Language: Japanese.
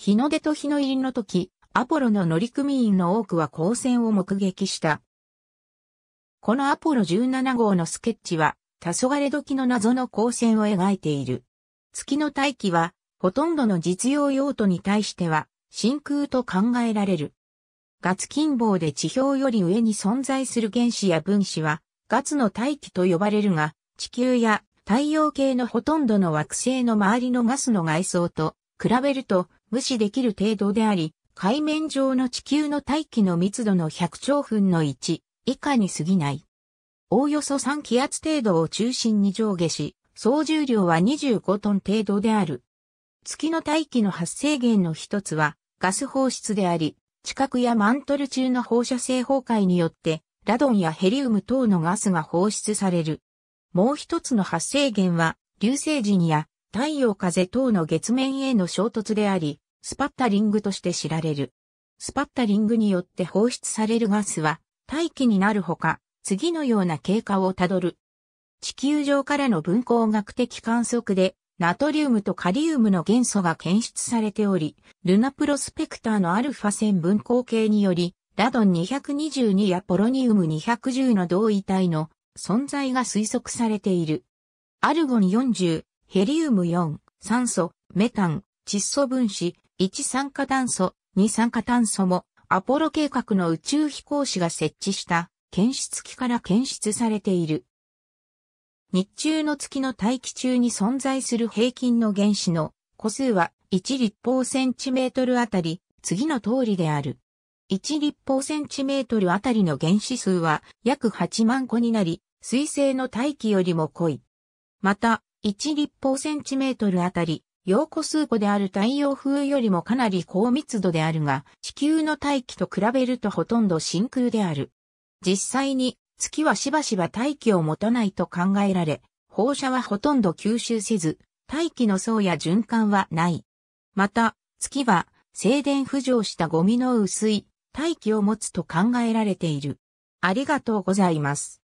日の出と日の入りの時、アポロの乗組員の多くは光線を目撃した。このアポロ17号のスケッチは、黄昏時の謎の光線を描いている。月の大気は、ほとんどの実用用途に対しては、真空と考えられる。ガツ近傍で地表より上に存在する原子や分子は、ガツの大気と呼ばれるが、地球や太陽系のほとんどの惑星の周りのガスの外装と比べると無視できる程度であり、海面上の地球の大気の密度の100兆分の1以下に過ぎない。おおよそ3気圧程度を中心に上下し、総重量は25トン程度である。月の大気の発生源の一つはガス放出であり、地殻やマントル中の放射性崩壊によってラドンやヘリウム等のガスが放出される。もう一つの発生源は流星人や太陽風等の月面への衝突であり、スパッタリングとして知られる。スパッタリングによって放出されるガスは大気になるほか、次のような経過をたどる。地球上からの分光学的観測で、ナトリウムとカリウムの元素が検出されており、ルナプロスペクターのアルファ線分光計により、ラドン222やポロニウム210の同位体の存在が推測されている。アルゴン40、ヘリウム4、酸素、メタン、窒素分子、1酸化炭素、2酸化炭素も、アポロ計画の宇宙飛行士が設置した検出機から検出されている。日中の月の大気中に存在する平均の原子の個数は1立方センチメートルあたり、次の通りである。1立方センチメートルあたりの原子数は約8万個になり、水星の大気よりも濃い。また、1立方センチメートルあたり陽子数個である太陽風よりもかなり高密度であるが、地球の大気と比べるとほとんど真空である。実際に、月はしばしば大気を持たないと考えられ、放射はほとんど吸収せず、大気の層や循環はない。また、月は、静電浮上したゴミの薄い大気を持つと考えられている。ありがとうございます。